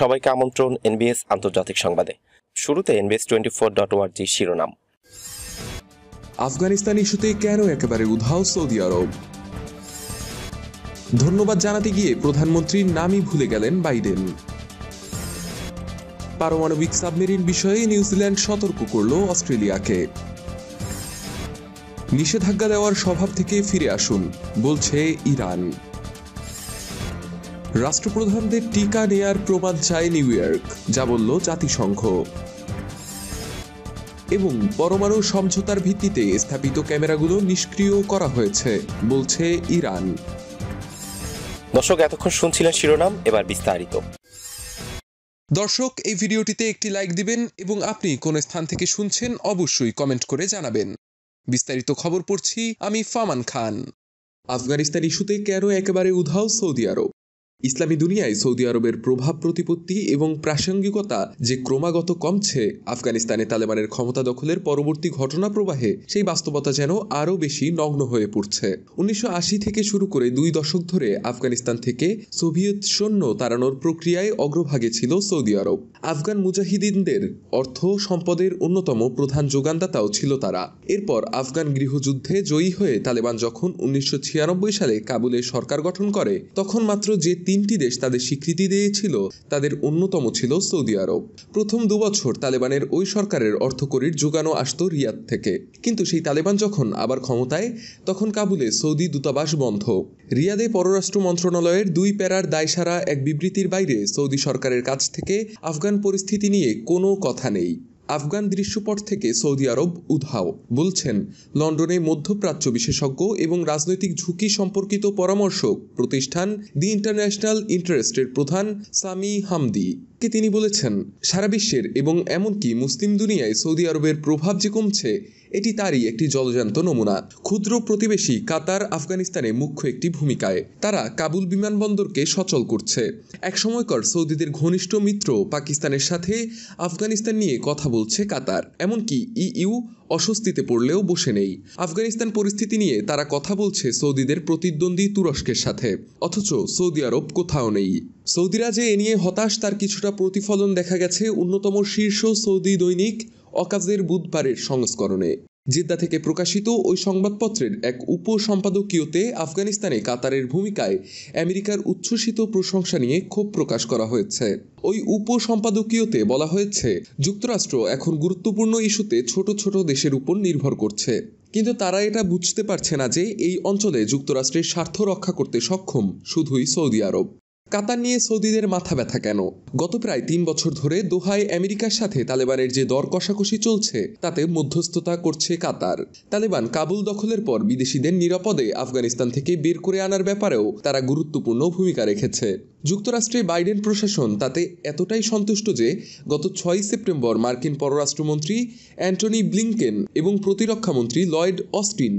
সবাইকে আমন্ত্রণ এনবিএস আন্তর্জাতিক সংবাদে শুরুতে এনবিএস টোয়েন্টি ফোর ডট ওয়ার্জি শিরোনাম আফগানিস্তান ইস্যুতে কেন একেবারে উধাও সৌদি আরব ধন্যবাদ জানাতে গিয়ে প্রধানমন্ত্রীর নামই ভুলে গেলেন বাইডেন পারমাণবিক সাবমেরিন বিষয়ে নিউজিল্যান্ড সতর্ক করল অস্ট্রেলিয়াকে নিষেধাজ্ঞা দেওয়ার স্বভাব থেকে ফিরে আসুন বলছে ইরান রাষ্ট্রপ্রধানদের টিকা নেয়ার প্রমাণ চায় নিউ ইয়র্ক যা বলল জাতিসংঘ এবং পরমাণু সমঝোতার ভিত্তিতে স্থাপিত ক্যামেরাগুলো নিষ্ক্রিয় করা হয়েছে বলছে ইরান দর্শক এতক্ষণ শুনছিলেন শিরোনাম এবার বিস্তারিত দর্শক এই ভিডিওটিতে একটি লাইক দিবেন এবং আপনি কোন স্থান থেকে শুনছেন অবশ্যই কমেন্ট করে জানাবেন বিস্তারিত খবর পড়ছি আমি ফামান খান আফগানিস্তান ইস্যুতে কেন একেবারে উধাও সৌদি আরব ইসলামী দুনিয়ায় সৌদি আরবের প্রভাব প্রতিপত্তি এবং প্রাসঙ্গিকতা যে ক্রমাগত কমছে আফগানিস্তানে তালেবানের ক্ষমতা দখলের পরবর্তী ঘটনা প্রবাহে সেই বাস্তবতা যেন আরও বেশি নগ্ন হয়ে পড়ছে উনিশশো থেকে শুরু করে দুই দশক ধরে আফগানিস্তান থেকে সোভিয়েত সৈন্য তাড়ানোর প্রক্রিয়ায় অগ্রভাগে ছিল সৌদি আরব আফগান মুজাহিদিনদের অর্থ সম্পদের অন্যতম প্রধান যোগানদাতাও ছিল তারা এরপর আফগান গৃহযুদ্ধে জয়ী হয়ে তালেবান যখন উনিশশো সালে কাবুলে সরকার গঠন করে তখন মাত্র যে তিনটি দেশ তাদের স্বীকৃতি দিয়েছিল তাদের অন্যতম ছিল সৌদি আরব প্রথম দুবছর তালেবানের ওই সরকারের অর্থকরির যোগানো আসত রিয়াদ থেকে কিন্তু সেই তালেবান যখন আবার ক্ষমতায় তখন কাবুলে সৌদি দূতাবাস বন্ধ রিয়াদে পররাষ্ট্র মন্ত্রণালয়ের দুই প্যারার দায়সারা এক বিবৃতির বাইরে সৌদি সরকারের কাছ থেকে আফগান পরিস্থিতি নিয়ে কোনো কথা নেই আফগান দৃশ্যপট থেকে সৌদি আরব উধাও বলছেন লন্ডনে মধ্যপ্রাচ্য বিশেষজ্ঞ এবং রাজনৈতিক ঝুঁকি সম্পর্কিত পরামর্শক প্রতিষ্ঠান দি ইন্টারন্যাশনাল ইন্টারেস্টের প্রধান সামি হামদি কে তিনি বলেছেন সারা বিশ্বের এবং এমনকি মুসলিম দুনিয়ায় সৌদি আরবের প্রভাব যে কমছে এটি তারই একটি জলজান্ত নমুনা ক্ষুদ্র প্রতিবেশী কাতার আফগানিস্তানে মুখ্য একটি ভূমিকায় তারা কাবুল বিমানবন্দরকে সচল করছে এক সময়কার সৌদিদের ঘনিষ্ঠ মিত্র পাকিস্তানের সাথে আফগানিস্তান নিয়ে কথা বলছে কাতার এমনকি ইইউ অস্বস্তিতে পড়লেও বসে নেই আফগানিস্তান পরিস্থিতি নিয়ে তারা কথা বলছে সৌদিদের প্রতিদ্বন্দ্বী তুরস্কের সাথে অথচ সৌদি আরব কোথাও নেই সৌদিরাজে এ নিয়ে হতাশ তার কিছুটা প্রতিফলন দেখা গেছে অন্যতম শীর্ষ সৌদি দৈনিক অকাজের বুধবারের সংস্করণে জেদ্দা থেকে প্রকাশিত ওই সংবাদপত্রের এক উপসম্পাদকীয়তে আফগানিস্তানে কাতারের ভূমিকায় আমেরিকার উচ্ছ্বসিত প্রশংসা নিয়ে ক্ষোভ প্রকাশ করা হয়েছে ওই উপসম্পাদকীয়তে বলা হয়েছে যুক্তরাষ্ট্র এখন গুরুত্বপূর্ণ ইস্যুতে ছোট ছোট দেশের উপর নির্ভর করছে কিন্তু তারা এটা বুঝতে পারছে না যে এই অঞ্চলে যুক্তরাষ্ট্রের স্বার্থ রক্ষা করতে সক্ষম শুধুই সৌদি আরব কাতার নিয়ে সৌদিদের মাথা ব্যথা কেন গত প্রায় তিন বছর ধরে দোহায় আমেরিকার সাথে তালেবানের যে দর কষাকষি চলছে তাতে মধ্যস্থতা করছে কাতার তালেবান কাবুল দখলের পর বিদেশিদের নিরাপদে আফগানিস্তান থেকে বের করে আনার ব্যাপারেও তারা গুরুত্বপূর্ণ ভূমিকা রেখেছে যুক্তরাষ্ট্রে বাইডেন প্রশাসন তাতে এতটাই সন্তুষ্ট যে গত ছয়ই সেপ্টেম্বর মার্কিন পররাষ্ট্রমন্ত্রী অ্যান্টনি ব্লিংকেন এবং প্রতিরক্ষামন্ত্রী লয়েড অস্টিন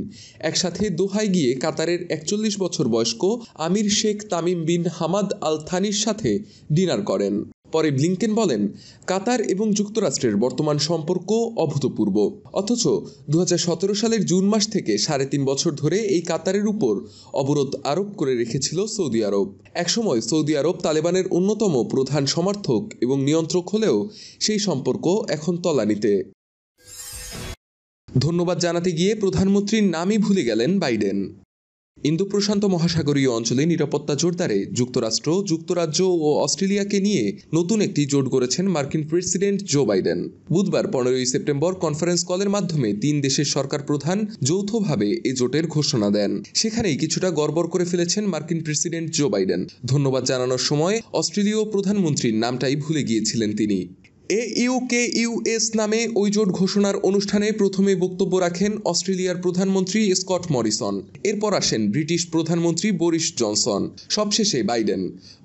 একসাথে দোহায় গিয়ে কাতারের একচল্লিশ বছর বয়স্ক আমির Sheikh Tamim bin Hamad Al থানির সাথে ডিনার করেন পরে ব্লিংকেন বলেন কাতার এবং যুক্তরাষ্ট্রের বর্তমান সম্পর্ক অভূতপূর্ব অথচ দু সালের জুন মাস থেকে সাড়ে তিন বছর ধরে এই কাতারের উপর অবরোধ আরোপ করে রেখেছিল সৌদি আরব একসময় সৌদি আরব তালেবানের অন্যতম প্রধান সমর্থক এবং নিয়ন্ত্রক হলেও সেই সম্পর্ক এখন তলানিতে ধন্যবাদ জানাতে গিয়ে প্রধানমন্ত্রীর নামই ভুলে গেলেন বাইডেন ইন্দো প্রশান্ত মহাসাগরীয় অঞ্চলে নিরাপত্তা জোরদারে যুক্তরাষ্ট্র যুক্তরাজ্য ও অস্ট্রেলিয়াকে নিয়ে নতুন একটি জোট গড়েছেন মার্কিন প্রেসিডেন্ট জো বাইডেন বুধবার পনেরোই সেপ্টেম্বর কনফারেন্স কলের মাধ্যমে তিন দেশের সরকার প্রধান যৌথভাবে এ জোটের ঘোষণা দেন সেখানেই কিছুটা গর্বর করে ফেলেছেন মার্কিন প্রেসিডেন্ট জো বাইডেন ধন্যবাদ জানানোর সময় অস্ট্রেলীয় প্রধানমন্ত্রীর নামটাই ভুলে গিয়েছিলেন তিনি ইউএস নামে ওই জোট ঘোষণার অনুষ্ঠানে প্রথমে বক্তব্য রাখেন অস্ট্রেলিয়ার প্রধানমন্ত্রী স্কট মরিসন এরপর আসেন ব্রিটিশ প্রধানমন্ত্রী বোরিস জনসন সবশেষে বাইডেন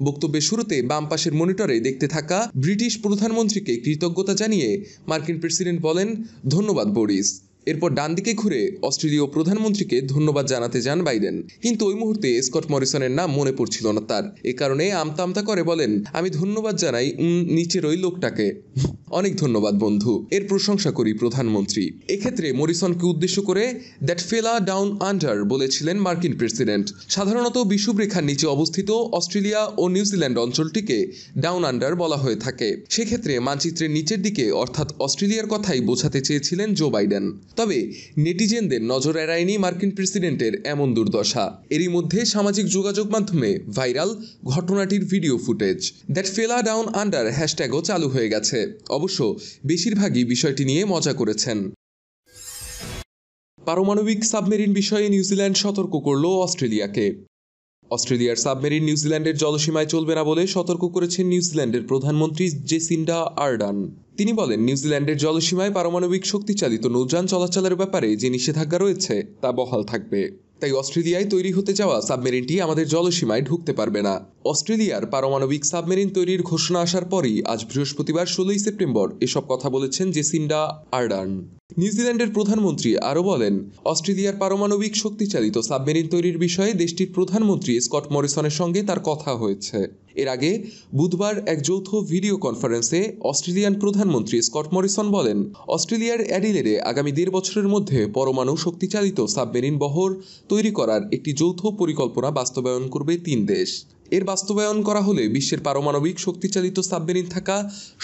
বক্তব্যের শুরুতে বামপাশের মনিটরে দেখতে থাকা ব্রিটিশ প্রধানমন্ত্রীকে কৃতজ্ঞতা জানিয়ে মার্কিন প্রেসিডেন্ট বলেন ধন্যবাদ বোরিস এরপর ডান দিকে ঘুরে অস্ট্রেলীয় প্রধানমন্ত্রীকে ধন্যবাদ জানাতে যান বাইডেন কিন্তু ওই মুহূর্তে স্কট মরিসনের নাম মনে পড়ছিল না তার এ কারণে আমতা করে বলেন আমি ধন্যবাদ জানাই নিচের ওই লোকটাকে অনেক ধন্যবাদ বন্ধু এর প্রশংসা করি প্রধানমন্ত্রী এক্ষেত্রে মরিসনকে উদ্দেশ্য করে দ্যাট ফেলা ডাউন আন্ডার বলেছিলেন মার্কিন প্রেসিডেন্ট সাধারণত বিষুবরেখার নিচে অবস্থিত অস্ট্রেলিয়া ও নিউজিল্যান্ড অঞ্চলটিকে ডাউন আন্ডার বলা হয়ে থাকে সেক্ষেত্রে মানচিত্রের নিচের দিকে অর্থাৎ অস্ট্রেলিয়ার কথাই বোঝাতে চেয়েছিলেন জো বাইডেন তবে নেটিজেনদের নজর এড়ায়নি মার্কিন প্রেসিডেন্টের এমন দুর্দশা এরই মধ্যে সামাজিক যোগাযোগ মাধ্যমে ভাইরাল ঘটনাটির video footage that fella down under হ্যাশট্যাগও চালু হয়ে গেছে অবশ্য বেশিরভাগই বিষয়টি নিয়ে মজা করেছেন পারমাণবিক সাবমেরিন বিষয়ে নিউজিল্যান্ড সতর্ক করল অস্ট্রেলিয়াকে অস্ট্রেলিয়ার সাবমেরিন নিউজিল্যান্ডের জলসীমায় চলবে না বলে সতর্ক করেছেন নিউজিল্যান্ডের প্রধানমন্ত্রী জেসিন্ডা আর্ডান তিনি বলেন নিউজিল্যান্ডের জলসীমায় পারমাণবিক শক্তিচালিত নৌযান চলাচলের ব্যাপারে যে নিষেধাজ্ঞা রয়েছে তা বহাল থাকবে তাই অস্ট্রেলিয়ায় তৈরি হতে যাওয়া সাবমেরিনটি আমাদের জলসীমায় ঢুকতে পারবে না অস্ট্রেলিয়ার পারমাণবিক সাবমেরিন তৈরির ঘোষণা আসার পরই আজ বৃহস্পতিবার ষোলোই সেপ্টেম্বর এসব কথা বলেছেন জেসিন্ডা আর্ডার্ন নিউজিল্যান্ডের প্রধানমন্ত্রী আরও বলেন অস্ট্রেলিয়ার পারমাণবিক শক্তিচালিত সাবমেরিন তৈরির বিষয়ে দেশটির প্রধানমন্ত্রী স্কট মরিসনের সঙ্গে তার কথা হয়েছে এর আগে বুধবার এক যৌথ ভিডিও কনফারেন্সে অস্ট্রেলিয়ান প্রধানমন্ত্রী স্কট মরিসন বলেন অস্ট্রেলিয়ার অ্যাডিলেডে আগামী দেড় বছরের মধ্যে পরমাণু শক্তিচালিত সাবমেরিন বহর তৈরি করার একটি যৌথ পরিকল্পনা বাস্তবায়ন করবে তিন দেশ এর বাস্তবায়ন করা হলে বিশ্বের পারমাণবিক শক্তিচালিত সাবমেরিন থাকা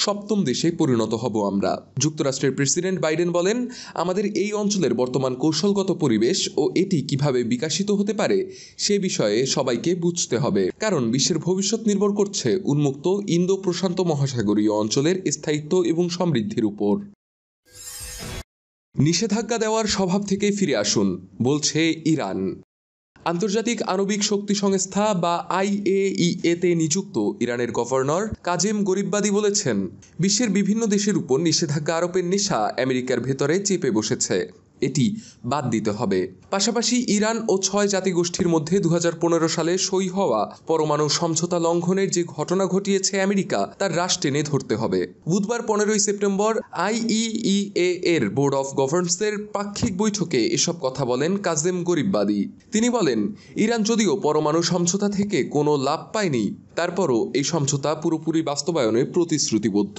সপ্তম দেশে পরিণত হব আমরা যুক্তরাষ্ট্রের প্রেসিডেন্ট বাইডেন বলেন আমাদের এই অঞ্চলের বর্তমান কৌশলগত পরিবেশ ও এটি কিভাবে বিকাশিত হতে পারে সে বিষয়ে সবাইকে বুঝতে হবে কারণ বিশ্বের ভবিষ্যৎ নির্ভর করছে উন্মুক্ত ইন্দো প্রশান্ত মহাসাগরীয় অঞ্চলের স্থায়িত্ব এবং সমৃদ্ধির উপর নিষেধাজ্ঞা দেওয়ার স্বভাব থেকে ফিরে আসুন বলছে ইরান আন্তর্জাতিক আণবিক শক্তি সংস্থা বা আইএইএতে নিযুক্ত ইরানের গভর্নর কাজেম গরিববাদী বলেছেন বিশ্বের বিভিন্ন দেশের উপর নিষেধাজ্ঞা আরোপের নেশা আমেরিকার ভেতরে চেপে বসেছে এটি বাদ দিতে হবে পাশাপাশি ইরান ও ছয় জাতিগোষ্ঠীর মধ্যে দু সালে সই হওয়া পরমাণু সমঝোতা লঙ্ঘনের যে ঘটনা ঘটিয়েছে আমেরিকা তার রাশ টেনে ধরতে হবে বুধবার পনেরোই সেপ্টেম্বর আইইইএ এর বোর্ড অফ গভর্নসের পাক্ষিক বৈঠকে এসব কথা বলেন কাজেম গরিববাদী তিনি বলেন ইরান যদিও পরমাণু সমঝোতা থেকে কোনো লাভ পায়নি তারপরও এই সমঝোতা পুরোপুরি বাস্তবায়নে প্রতিশ্রুতিবদ্ধ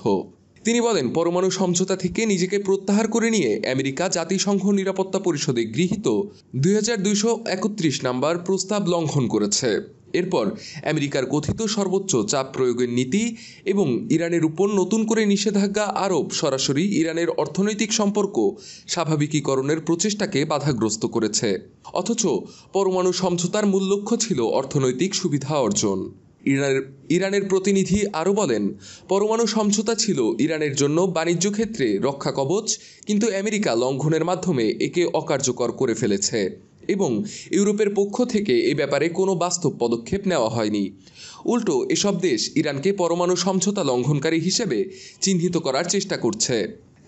তিনি বলেন পরমাণু সমঝোতা থেকে নিজেকে প্রত্যাহার করে নিয়ে আমেরিকা জাতিসংঘ নিরাপত্তা পরিষদে গৃহীত দুই নাম্বার প্রস্তাব লঙ্ঘন করেছে এরপর আমেরিকার কথিত সর্বোচ্চ চাপ প্রয়োগের নীতি এবং ইরানের উপর নতুন করে নিষেধাজ্ঞা আরোপ সরাসরি ইরানের অর্থনৈতিক সম্পর্ক স্বাভাবিকীকরণের প্রচেষ্টাকে বাধাগ্রস্ত করেছে অথচ পরমাণু সমঝোতার মূল লক্ষ্য ছিল অর্থনৈতিক সুবিধা অর্জন ইরানের ইরানের প্রতিনিধি আরও বলেন পরমাণু সমঝোতা ছিল ইরানের জন্য বাণিজ্য ক্ষেত্রে রক্ষা কবচ কিন্তু আমেরিকা লঙ্ঘনের মাধ্যমে একে অকার্যকর করে ফেলেছে এবং ইউরোপের পক্ষ থেকে এ ব্যাপারে কোনো বাস্তব পদক্ষেপ নেওয়া হয়নি উল্টো এসব দেশ ইরানকে পরমাণু সমঝোতা লঙ্ঘনকারী হিসেবে চিহ্নিত করার চেষ্টা করছে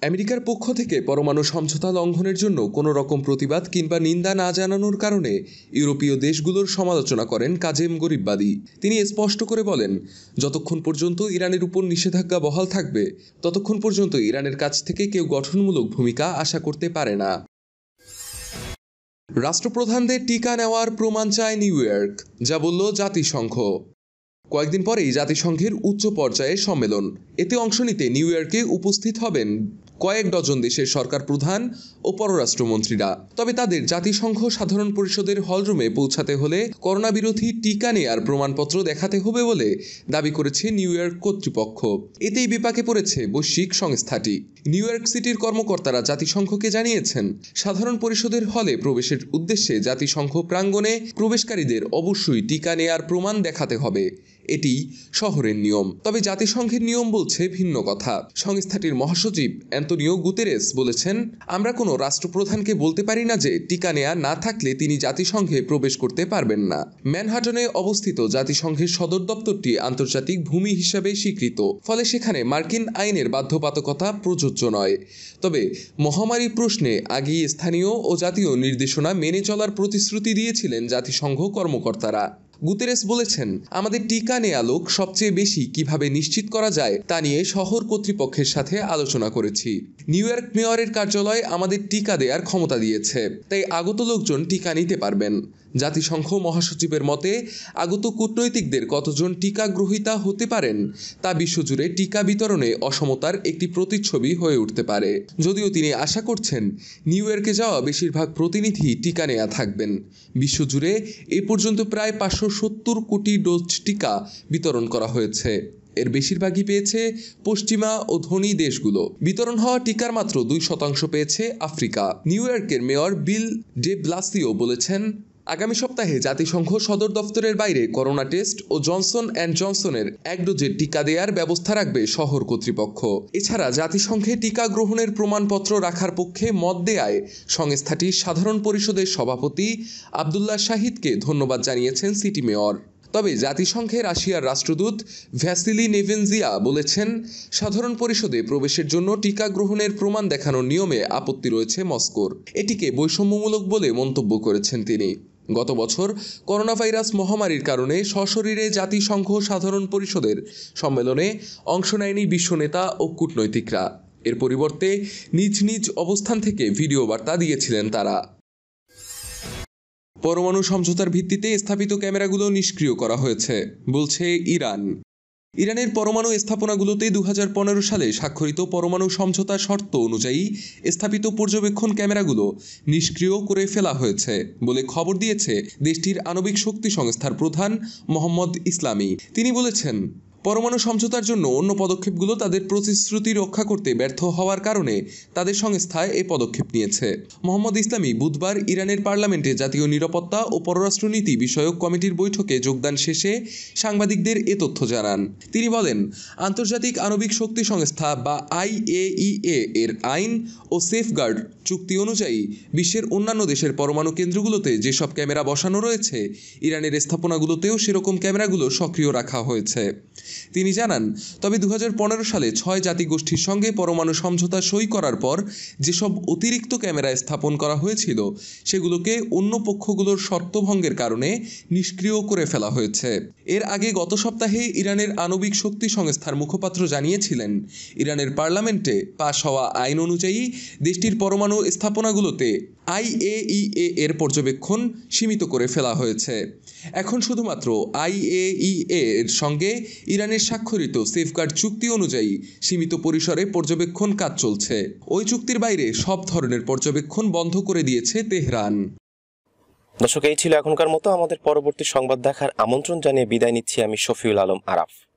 আমেরিকার পক্ষ থেকে পরমাণু সমঝোতা লঙ্ঘনের জন্য কোনো রকম প্রতিবাদ কিংবা নিন্দা না জানানোর কারণে ইউরোপীয় দেশগুলোর সমালোচনা করেন কাজেম গরিববাদী তিনি স্পষ্ট করে বলেন যতক্ষণ পর্যন্ত ইরানের উপর নিষেধাজ্ঞা বহাল থাকবে ততক্ষণ পর্যন্ত ইরানের কাছ থেকে কেউ গঠনমূলক ভূমিকা আশা করতে পারে না রাষ্ট্রপ্রধানদের টিকা নেওয়ার প্রমাণ চায় নিউ ইয়র্ক যা বলল জাতিসংঘ কয়েকদিন পরেই জাতিসংঘের উচ্চ পর্যায়ে সম্মেলন এতে অংশ নিতে নিউ ইয়র্কে উপস্থিত হবেন কয়েক ডজন দেশের সরকার প্রধান ও পররাষ্ট্রমন্ত্রীরা তবে তাদের জাতিসংঘ সাধারণ পরিষদের হলরুমে পৌঁছাতে হলে করোনা বিরোধী টিকা নেয়ার প্রমাণপত্র দেখাতে হবে বলে দাবি করেছে নিউ ইয়র্ক কর্তৃপক্ষ এতেই বিপাকে পড়েছে বৈশ্বিক সংস্থাটি নিউ ইয়র্ক সিটির কর্মকর্তারা জাতিসংঘকে জানিয়েছেন সাধারণ পরিষদের হলে প্রবেশের উদ্দেশ্যে জাতিসংঘ প্রাঙ্গণে প্রবেশকারীদের অবশ্যই টিকা নেয়ার প্রমাণ দেখাতে হবে এটি শহরের নিয়ম তবে জাতিসংঘের নিয়ম বলছে ভিন্ন কথা সংস্থাটির মহাসচিব অ্যান্তনিও গুতেরেস বলেছেন আমরা কোনো রাষ্ট্রপ্রধানকে বলতে পারি না যে টিকা নেয়া না থাকলে তিনি জাতিসংঘে প্রবেশ করতে পারবেন না ম্যানহাটনে অবস্থিত জাতিসংঘের সদর দপ্তরটি আন্তর্জাতিক ভূমি হিসাবে স্বীকৃত ফলে সেখানে মার্কিন আইনের বাধ্যবাধকতা প্রযোজ্য নয় তবে মহামারী প্রশ্নে আগেই স্থানীয় ও জাতীয় নির্দেশনা মেনে চলার প্রতিশ্রুতি দিয়েছিলেন জাতিসংঘ কর্মকর্তারা গুতেরেস বলেছেন আমাদের টিকা নেয়া লোক সবচেয়ে বেশি কিভাবে নিশ্চিত করা যায় তা নিয়ে শহর কর্তৃপক্ষের সাথে আলোচনা করেছি নিউ ইয়র্ক মেয়রের কার্যালয় আমাদের টিকা দেয়ার ক্ষমতা দিয়েছে তাই আগত লোকজন টিকা নিতে পারবেন জাতিসংঘ মহাসচিবের মতে আগত কূটনৈতিকদের কতজন টিকা গ্রহীতা হতে পারেন তা বিশ্বজুড়ে টিকা বিতরণে অসমতার একটি প্রতিচ্ছবি হয়ে উঠতে পারে যদিও তিনি আশা করছেন নিউ ইয়র্কে যাওয়া বেশিরভাগ প্রতিনিধি টিকা নেয়া থাকবেন বিশ্বজুড়ে এ পর্যন্ত প্রায় পাঁচশো সত্তর কোটি ডোজ টিকা বিতরণ করা হয়েছে এর বেশিরভাগই পেয়েছে পশ্চিমা ও ধনী দেশগুলো বিতরণ হওয়া টিকার মাত্র দুই শতাংশ পেয়েছে আফ্রিকা নিউ ইয়র্কের মেয়র বিল ডে ব্লাসিও বলেছেন আগামী সপ্তাহে জাতিসংঘ সদর দফতরের বাইরে করোনা টেস্ট ও জনসন অ্যান্ড জনসনের এক ডোজের টিকা দেওয়ার ব্যবস্থা রাখবে শহর কর্তৃপক্ষ এছাড়া জাতিসংঘে টিকা গ্রহণের প্রমাণপত্র রাখার পক্ষে মত দেয়ায় সংস্থাটির সাধারণ পরিষদের সভাপতি আবদুল্লাহ শাহিদকে ধন্যবাদ জানিয়েছেন সিটি মেয়র তবে জাতিসংঘে রাশিয়ার রাষ্ট্রদূত ভ্যাসিলি নেভেনজিয়া বলেছেন সাধারণ পরিষদে প্রবেশের জন্য টিকা গ্রহণের প্রমাণ দেখানোর নিয়মে আপত্তি রয়েছে মস্কোর এটিকে বৈষম্যমূলক বলে মন্তব্য করেছেন তিনি গত বছর করোনা ভাইরাস মহামারীর কারণে সশরীরে জাতিসংঘ সাধারণ পরিষদের সম্মেলনে অংশ নেয়নি বিশ্বনেতা ও কূটনৈতিকরা এর পরিবর্তে নিজ নিজ অবস্থান থেকে ভিডিও বার্তা দিয়েছিলেন তারা পরমাণু সমঝোতার ভিত্তিতে স্থাপিত ক্যামেরাগুলো নিষ্ক্রিয় করা হয়েছে বলছে ইরান ইরানের পরমাণু স্থাপনাগুলোতে দু সালে স্বাক্ষরিত পরমাণু সমঝোতা শর্ত অনুযায়ী স্থাপিত পর্যবেক্ষণ ক্যামেরাগুলো নিষ্ক্রিয় করে ফেলা হয়েছে বলে খবর দিয়েছে দেশটির আণবিক শক্তি সংস্থার প্রধান মোহাম্মদ ইসলামী তিনি বলেছেন পরমাণু সমঝোতার জন্য অন্য পদক্ষেপগুলো তাদের প্রতিশ্রুতি রক্ষা করতে ব্যর্থ হওয়ার কারণে তাদের সংস্থায় এই পদক্ষেপ নিয়েছে মোহাম্মদ ইসলামী বুধবার ইরানের পার্লামেন্টে জাতীয় নিরাপত্তা ও পররাষ্ট্রনীতি বিষয়ক কমিটির বৈঠকে যোগদান শেষে সাংবাদিকদের এ তথ্য জানান তিনি বলেন আন্তর্জাতিক আণবিক শক্তি সংস্থা বা আইএইএ এর আইন ও সেফগার্ড চুক্তি অনুযায়ী বিশ্বের অন্যান্য দেশের পরমাণু কেন্দ্রগুলোতে যেসব ক্যামেরা বসানো রয়েছে ইরানের স্থাপনাগুলোতেও সেরকম ক্যামেরাগুলো সক্রিয় রাখা হয়েছে তিনি জানান তবে দু সালে ছয় জাতিগোষ্ঠীর সঙ্গে পরমাণু সমঝোতা সই করার পর যেসব অতিরিক্ত ক্যামেরা স্থাপন করা হয়েছিল সেগুলোকে অন্য পক্ষগুলোর শর্তভঙ্গের কারণে নিষ্ক্রিয় করে ফেলা হয়েছে এর আগে গত সপ্তাহে ইরানের আণবিক শক্তি সংস্থার মুখপাত্র জানিয়েছিলেন ইরানের পার্লামেন্টে পাশ হওয়া আইন অনুযায়ী দেশটির পরমাণু স্থাপনাগুলোতে আইএইএ এর পর্যবেক্ষণ সীমিত করে ফেলা হয়েছে এখন শুধুমাত্র আইএইএ এর সঙ্গে ইরানের স্বাক্ষরিত সেফগার্ড চুক্তি অনুযায়ী সীমিত পরিসরে পর্যবেক্ষণ কাজ চলছে ওই চুক্তির বাইরে সব ধরনের পর্যবেক্ষণ বন্ধ করে দিয়েছে তেহরান দর্শক এই ছিল এখনকার মতো আমাদের পরবর্তী সংবাদ দেখার আমন্ত্রণ জানিয়ে বিদায় নিচ্ছি আমি শফিউল আলম আরাফ